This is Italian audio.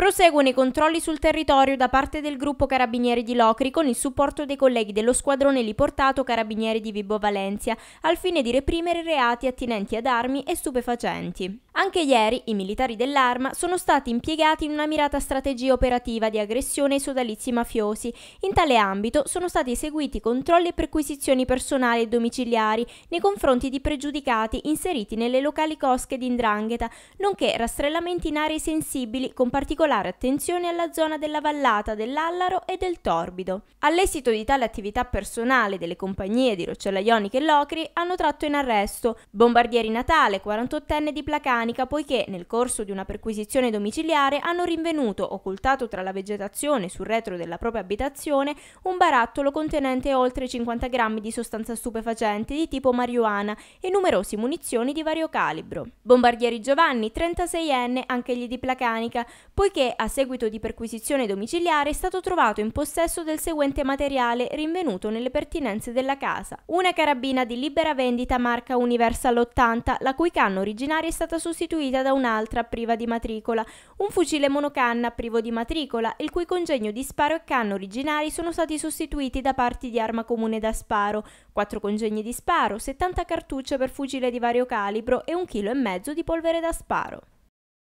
Proseguono i controlli sul territorio da parte del gruppo Carabinieri di Locri con il supporto dei colleghi dello squadrone liportato Carabinieri di Vibo Valencia, al fine di reprimere reati attinenti ad armi e stupefacenti. Anche ieri i militari dell'arma sono stati impiegati in una mirata strategia operativa di aggressione ai sodalizi mafiosi. In tale ambito sono stati eseguiti controlli e perquisizioni personali e domiciliari nei confronti di pregiudicati inseriti nelle locali cosche di indrangheta, nonché rastrellamenti in aree sensibili con particolari particolare attenzione alla zona della vallata, dell'Allaro e del Torbido. All'esito di tale attività personale delle compagnie di Roccella Ionica e Locri hanno tratto in arresto Bombardieri Natale, 48enne di Placanica, poiché nel corso di una perquisizione domiciliare hanno rinvenuto, occultato tra la vegetazione sul retro della propria abitazione, un barattolo contenente oltre 50 grammi di sostanza stupefacente di tipo marijuana e numerosi munizioni di vario calibro. Bombardieri Giovanni, 36enne, anche gli di Placanica, poiché perché a seguito di perquisizione domiciliare è stato trovato in possesso del seguente materiale rinvenuto nelle pertinenze della casa. Una carabina di libera vendita marca Universal 80, la cui canna originaria è stata sostituita da un'altra priva di matricola, un fucile monocanna privo di matricola, il cui congegno di sparo e canna originari sono stati sostituiti da parti di arma comune da sparo, 4 congegni di sparo, 70 cartucce per fucile di vario calibro e un chilo e mezzo di polvere da sparo.